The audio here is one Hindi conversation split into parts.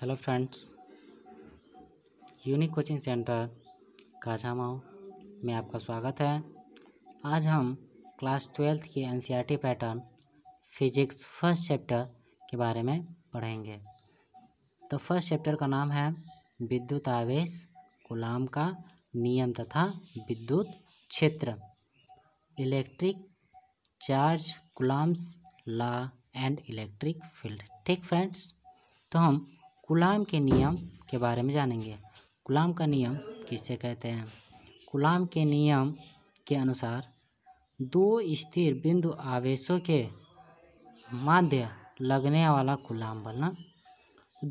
hello friends unique coaching centre काझामाओ में आपका स्वागत है आज हम क्लास ट्वेल्थ के एन पैटर्न फिजिक्स फर्स्ट चैप्टर के बारे में पढ़ेंगे तो फर्स्ट चैप्टर का नाम है विद्युत आवेश गुलाम का नियम तथा विद्युत क्षेत्र electric charge Coulomb's law and electric field ठीक फ्रेंड्स तो हम गुलाम के नियम के बारे में जानेंगे गुलाम का नियम किसे कहते हैं गुलाम के नियम के अनुसार दो स्थिर बिंदु आवेशों के माध्य लगने वाला गुलाम बल ना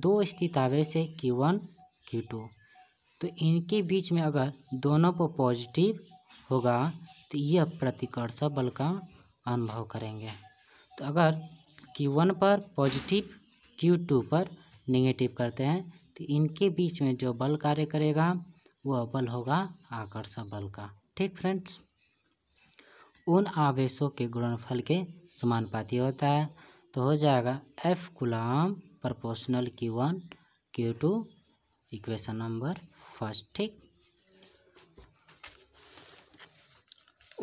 दो स्थित आवेश है क्यू वन क्यू टू तो इनके बीच में अगर दोनों पर पॉजिटिव होगा तो यह प्रतिकर्षक बल का अनुभव करेंगे तो अगर वन पर पॉजिटिव क्यू टू पर निगेटिव करते हैं तो इनके बीच में जो बल कार्य करेगा वह बल होगा आकर्षण बल का ठीक फ्रेंड्स उन आवेशों के गुणनफल के समानुपाती होता है तो हो जाएगा F Coulomb proportional Q one Q two equation number first ठीक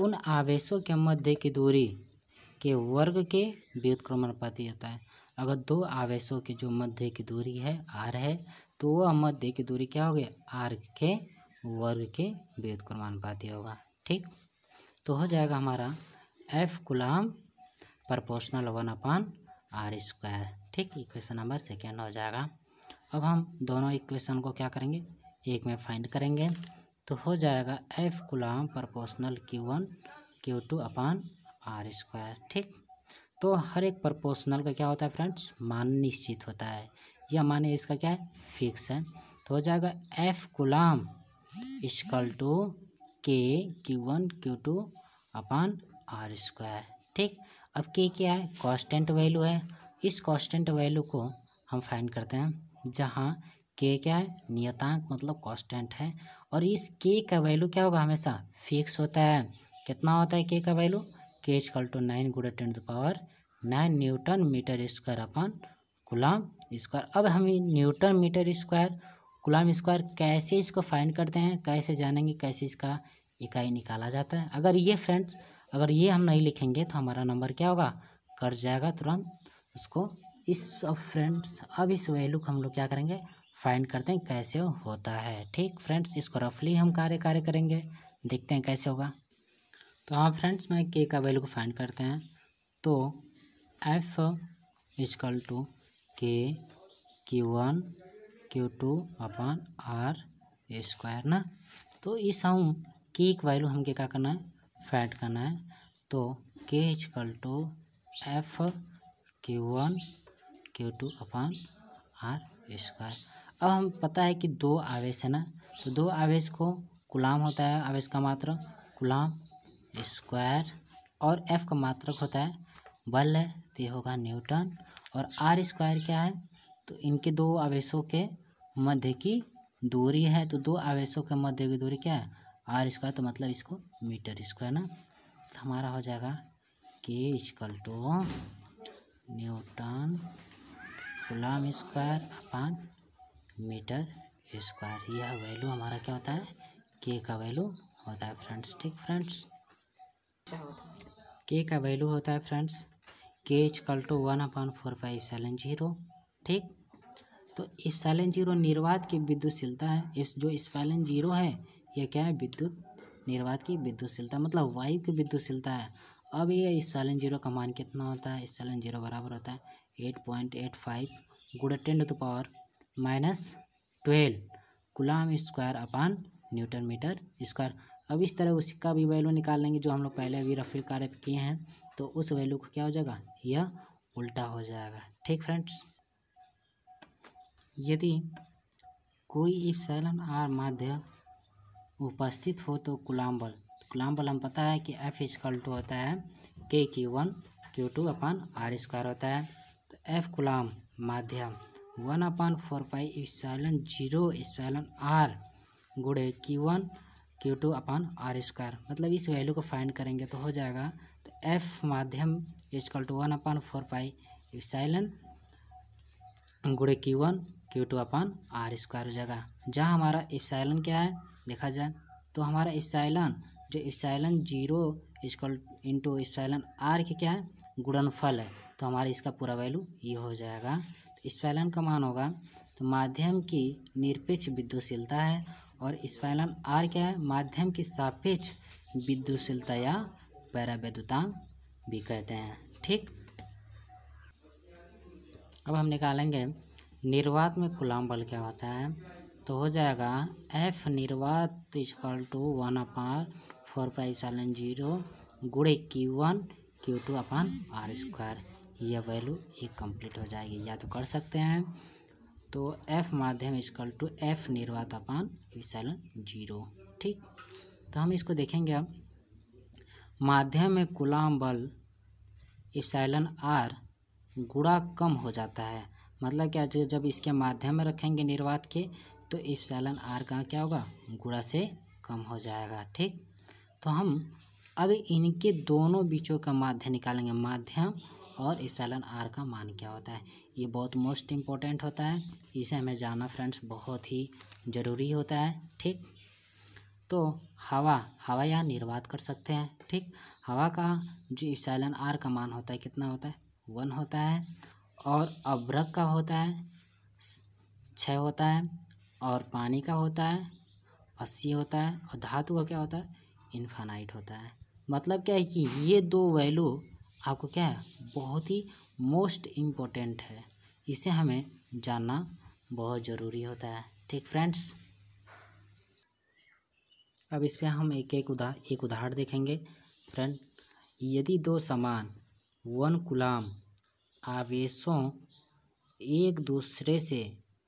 उन आवेशों के मध्य की दूरी के वर्ग के व्युत्क्रमानुपाती होता है अगर दो आवेशों के जो मध्य की दूरी है आर है तो वह मध्य की दूरी क्या हो गया आर के वर्ग के वेद पाती होगा ठीक तो हो जाएगा हमारा F Coulomb proportional one upon R square ठीक इक्वेशन नंबर सेकेंड हो जाएगा अब हम दोनों इक्वेशन को क्या करेंगे एक में फाइंड करेंगे तो हो जाएगा F Coulomb proportional Q one Q two upon R square ठीक तो हर एक प्रपोशनल का क्या होता है फ्रेंड्स मान निश्चित होता है या माने इसका क्या है फिक्स है तो हो जाएगा F Coulomb equal to K Q one Q two upon R square ठीक अब के क्या है कॉन्स्टेंट वैल्यू है इस कॉन्स्टेंट वैल्यू को हम फाइंड करते हैं जहाँ के क्या है नियतांक मतलब कॉन्स्टेंट है और इस के का वैल्यू क्या होगा हमेशा फिक्स होता है कितना होता है के का वैल्यू के एच कल टू तो नाइन गुड़े ten to power nine newton metre square upon coulomb square अब हम newton metre square coulomb square कैसे इसको फाइंड करते हैं कैसे जानेंगे कैसे इसका इकाई निकाला जाता है अगर ये फ्रेंड्स अगर ये हम नहीं लिखेंगे तो हमारा नंबर क्या होगा कट जाएगा तुरंत उसको इस अब फ्रेंड्स अब इस वैल्यू को हम लोग क्या करेंगे फाइंड करते हैं कैसे होता है ठीक फ्रेंड्स इसको रफली हम कार्य कार्य करेंगे देखते हैं कैसे होगा तो हाँ फ्रेंड्स मैं के का वैल्यू को फाइंड करते हैं तो F equal to K Q one Q two upon R square ना तो इस हम के एक वैल्यू हमके क्या करना है फैट करना है तो K equal to F Q one Q two upon R square अब हम पता है कि दो आवेश है ना तो दो आवेश को गुलाम होता है आवेश का मात्र गुलाम स्क्वायर और एफ का मात्रक होता है बल है तो ये होगा न्यूटन और आर स्क्वायर क्या है तो इनके दो आवेशों के मध्य की दूरी है तो दो आवेशों के मध्य की दूरी क्या है आर स्क्वायर तो मतलब इसको मीटर स्क्वायर ना तो हमारा हो जाएगा K equal to newton coulomb square upon metre square यह वैल्यू हमारा क्या होता है के का वैल्यू होता है फ्रेंड्स ठीक फ्रेंड्स अच्छा होता है के का वैल्यू होता है friends K equal to one upon four five seven zero ठीक तो इस सेलन जीरो निर्वात की विद्युतशीलता है इस जो स्पाइलेंट जीरो है यह क्या है विद्युत निर्वात की विद्युतशीलता मतलब वायु की विद्युतशीलता है अब ये स्टालन जीरो का मान कितना होता है स्टालन जीरो बराबर होता है एट पॉइंट एट फाइव गुड़ा ten to power minus twelve coulomb square upon newton metre square अब इस तरह उसका भी वैल्यू निकाल लेंगे जो हम लोग पहले अभी रफी कार्य किए हैं तो उस वैल्यू को क्या हो जाएगा यह उल्टा हो जाएगा ठीक फ्रेंड्स यदि कोई इफ सैलन आर माध्य उपस्थित हो तो गुलाम बल गुलाम बल हम पता है कि एफ स्क्वल टू होता है K Q one Q two upon R square होता है तो एफ गुलाम माध्यम one upon four pi epsilon zero epsilon R गुड़े Q one Q two upon R square मतलब इस वैल्यू को फाइंड करेंगे तो हो जाएगा तो एफ माध्यम equal to one upon four pi epsilon गुड़े Q one Q two upon R square हो जाएगा जहाँ हमारा इफ्साइलन क्या है देखा जाए तो हमारा इफ्साइलन जो epsilon zero equal into epsilon R के क्या है गुड़न फल है तो हमारा इसका पूरा वैल्यू ये हो जाएगा तो इफ्साइलन का मान होगा तो माध्यम की निरपेक्ष विद्युशीलता है और स्पाइलन आर क्या है माध्यम की सापेक्ष विद्युशीलता या पैरावैद्युतांग भी कहते हैं ठीक अब हम निकालेंगे निर्वात में गुलाम बल क्या होता है तो हो जाएगा एफ निर्वात equal to one upon four five seven zero गुड़े Q one Q two upon R square यह वैल्यू एक कंप्लीट हो जाएगी या तो कर सकते हैं तो एफ माध्यम इजकल टू एफ निर्वात अपान विशालन जीरो ठीक तो हम इसको देखेंगे अब माध्यम में गुलाम बल इफ्साइलन आर गुड़ा कम हो जाता है मतलब क्या जो जब इसके माध्यम में रखेंगे निर्वात के तो इफ्साइलन आर का क्या होगा गुड़ा से कम हो जाएगा ठीक तो हम अब इनके दोनों बीचों का माध्य निकालेंगे माध्यम और एप्सलन आर का मान क्या होता है ये बहुत मोस्ट इम्पॉर्टेंट होता है इसे हमें जानना फ्रेंड्स बहुत ही ज़रूरी होता है ठीक तो हवा हवा यहाँ निर्वात कर सकते हैं ठीक हवा का जो इप्सलन आर का मान होता है कितना होता है वन होता है और अभ्रक का होता है छः होता है और पानी का होता है अस्सी होता है और धातु का क्या होता है इन्फानाइट होता है मतलब क्या है कि ये दो वैल्यू आपको क्या है बहुत ही मोस्ट इम्पोर्टेंट है इसे हमें जानना बहुत ज़रूरी होता है ठीक फ्रेंड्स अब इस पर हम एक एक उदाह एक उदाहरण देखेंगे फ्रेंड यदि दो समान वन गुलाम आवेशों एक दूसरे से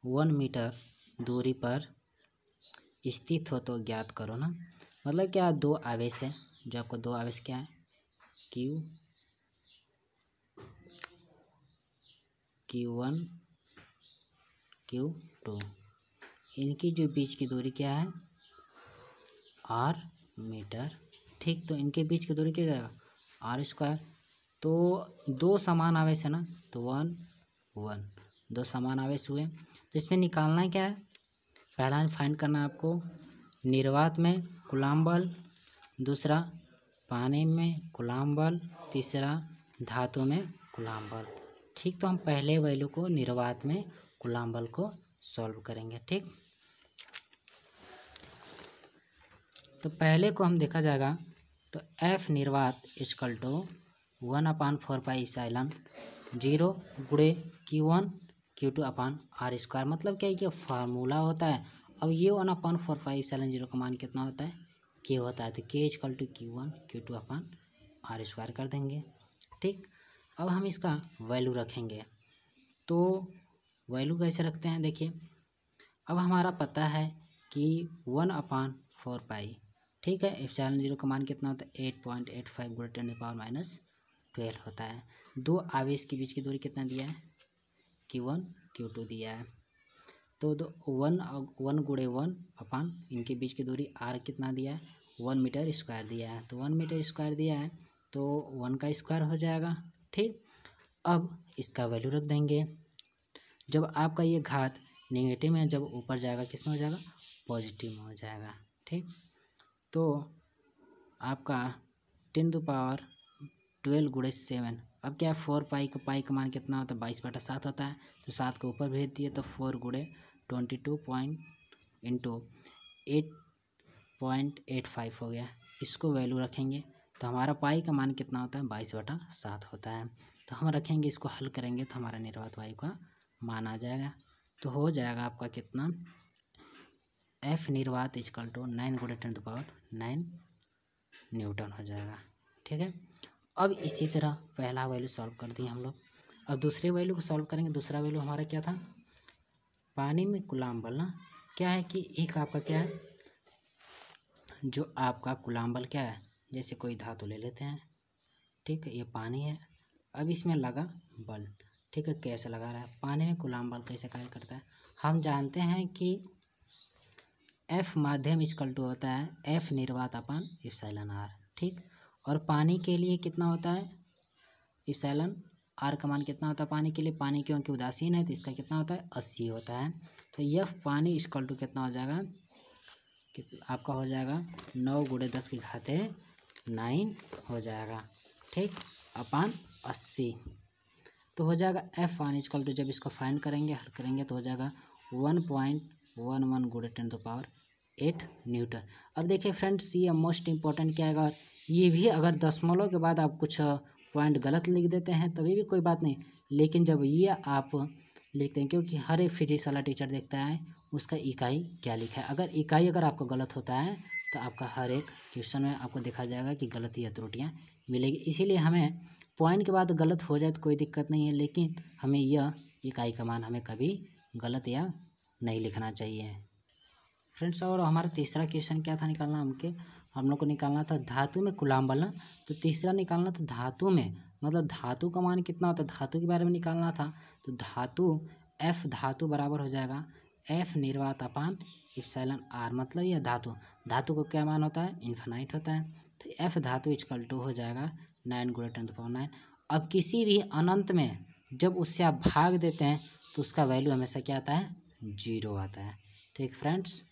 वन मीटर दूरी पर स्थित हो तो ज्ञात करो ना मतलब क्या दो आवेश है जो आपको दो आवेश क्या है Q Q one Q two इनकी जो बीच की दूरी क्या है आर मीटर ठीक तो इनके बीच की दूरी क्या जाएगा आर स्क्वायर तो दो समान आवेश है ना तो वन वन दो समान आवेश हुए तो इसमें निकालना क्या है पहला फाइंड करना है आपको निर्वात में गुलाम बल दूसरा पानी में गुलाम बल तीसरा धातु में गुलाम बल ठीक तो हम पहले वैल्यू को निर्वात में गुलाम बल को सॉल्व करेंगे ठीक तो पहले को हम देखा जाएगा तो एफ निर्वात equal to one upon four pi epsilon zero गुड़े Q one Q two upon R square मतलब क्या है कि फार्मूला होता है अब ये one upon four pi epsilon zero का मान कितना होता है के होता है तो K equal to Q one Q two upon R square कर देंगे ठीक अब हम इसका वैल्यू रखेंगे तो वैल्यू कैसे रखते हैं देखिए अब हमारा पता है कि वन अपान फोर पाई ठीक है एफ चैन जीरो का मान कितना होता है एट पॉइंट एट फाइव गुड़ा टेन पावर माइनस ट्वेल्व होता है दो आवेश के बीच की दूरी कितना दिया है क्यू वन क्यू टू दिया है तो दो वन वन गुड़े वन अपान इनके बीच की दूरी आर कितना दिया है वन मीटर स्क्वायर दिया है तो वन मीटर स्क्वायर दिया है तो वन का स्क्वायर हो जाएगा ठीक अब इसका वैल्यू रख देंगे जब आपका ये घात नेगेटिव है जब ऊपर जाएगा किस में हो जाएगा पॉजिटिव में हो जाएगा ठीक तो आपका टेन टू पावर ट्वेल्व गुड़े सेवन अब क्या है फोर पाई का पाई का मान कितना होता है बाईस बटा सात होता है तो सात को ऊपर भेज दिए तो फोर गुड़े twenty two point into eight point eight five हो गया इसको वैल्यू रखेंगे तो हमारा पाई का मान कितना होता है बाईस बटा सात होता है तो हम रखेंगे इसको हल करेंगे तो हमारा निर्वात वायु का मान आ जाएगा तो हो जाएगा आपका कितना एफ निर्वात इजकल टू नाइन गुड टेन पावर नाइन न्यूटन हो जाएगा ठीक है अब इसी तरह पहला वैल्यू सॉल्व कर दिए हम लोग अब दूसरे वैल्यू को सॉल्व करेंगे दूसरा वैल्यू हमारा क्या था पानी में गुलाम बल ना क्या है कि एक आपका क्या है जो आपका गुलाम बल क्या है जैसे कोई धातु ले लेते हैं ठीक है ये पानी है अब इसमें लगा बल ठीक है कैसे लगा रहा है पानी में गुलाम बल कैसे कार्य करता है हम जानते हैं कि एफ माध्यम इजकल टू होता है एफ निर्वात अपन इफ्सैलन आर ठीक और पानी के लिए कितना होता है इफ्सैलन आर का मान कितना होता है पानी के लिए पानी क्योंकि उदासीन है तो इसका कितना होता है अस्सी होता है तो यफ पानी इजकल टू कितना हो जाएगा आपका हो जाएगा नौ गुड़े दस की घाते नाइन हो जाएगा ठीक अपान अस्सी तो हो जाएगा एफ वन इजकल टू जब इसको फाइंड करेंगे हल करेंगे तो हो जाएगा वन पॉइंट वन वन गुड ten to power eight newton अब देखिए फ्रेंड्स ये मोस्ट इंपॉर्टेंट क्या है ये भी अगर दशमलव के बाद आप कुछ पॉइंट गलत लिख देते हैं तभी भी कोई बात नहीं लेकिन जब ये आप लिखते हैं क्योंकि हर एक फिजिक्स वाला टीचर देखता है उसका इकाई क्या लिखा है अगर इकाई अगर आपको गलत होता है तो आपका हर एक क्वेश्चन में आपको देखा जाएगा कि गलत या त्रुटियाँ मिलेगी इसीलिए हमें पॉइंट के बाद गलत हो जाए तो कोई दिक्कत नहीं है लेकिन हमें यह इकाई का मान हमें कभी गलत या नहीं लिखना चाहिए फ्रेंड्स और हमारा तीसरा क्वेश्चन क्या था निकालना हमके हम लोग को निकालना था धातु में कुलाम बलना तो तीसरा निकालना था धातु में मतलब धातु का मान कितना होता है धातु के बारे में निकालना था तो धातु एफ धातु बराबर हो जाएगा एफ निर्वात अपान इप्सैलन आर मतलब यह धातु धातु का क्या मान होता है इन्फानाइट होता है तो एफ धातु इजकल टू हो जाएगा नाइन गुड़े टेन पावर नाइन अब किसी भी अनंत में जब उससे आप भाग देते हैं तो उसका वैल्यू हमेशा क्या आता है जीरो आता है ठीक तो फ्रेंड्स